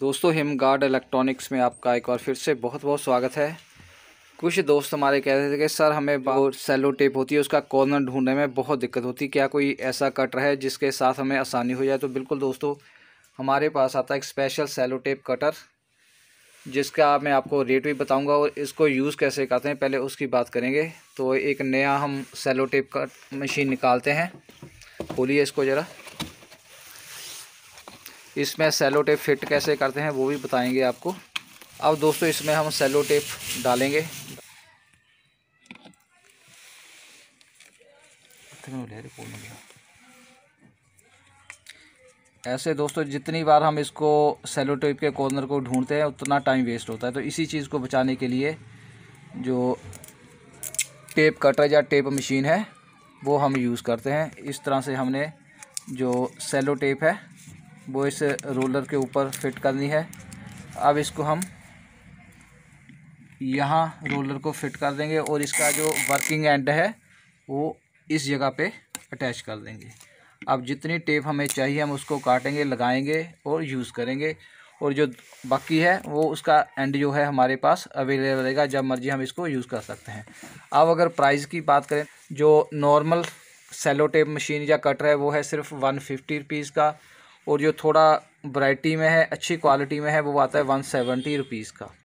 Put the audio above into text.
दोस्तों him guard electronics में आपका एक बार फिर से बहुत बहुत स्वागत है कुछ दोस्त हमारे कह रहे थे कि सर हमें बहुत सेलो टेप होती है उसका कॉर्नर ढूंढने में बहुत दिक्कत होती है क्या कोई ऐसा कटर है जिसके साथ हमें आसानी हो जाए तो बिल्कुल दोस्तों हमारे पास आता है एक स्पेशल सेलो टेप कटर जिसका मैं आपको रेट भी बताऊँगा और इसको यूज़ कैसे करते हैं पहले उसकी बात करेंगे तो एक नया हम सेलो टेप का मशीन निकालते हैं खोलिए इसको ज़रा इसमें सेलो टेप फिट कैसे करते हैं वो भी बताएंगे आपको अब दोस्तों इसमें हम सेलो टेप डालेंगे ऐसे दोस्तों जितनी बार हम इसको सेलो टेप के कॉर्नर को ढूंढते हैं उतना टाइम वेस्ट होता है तो इसी चीज़ को बचाने के लिए जो टेप कटर या टेप मशीन है वो हम यूज़ करते हैं इस तरह से हमने जो सेलो टेप है वो इस रोलर के ऊपर फिट करनी है अब इसको हम यहाँ रोलर को फिट कर देंगे और इसका जो वर्किंग एंड है वो इस जगह पे अटैच कर देंगे अब जितनी टेप हमें चाहिए हम उसको काटेंगे लगाएंगे और यूज़ करेंगे और जो बाकी है वो उसका एंड जो है हमारे पास अवेलेबल रहेगा जब मर्जी हम इसको यूज़ कर सकते हैं अब अगर प्राइस की बात करें जो नॉर्मल सेलो टेप मशीन या कटर है वो है सिर्फ वन फिफ्टी रुपीज़ का और जो थोड़ा वराइटी में है अच्छी क्वालिटी में है वो आता है वन सेवेंटी रुपीज़ का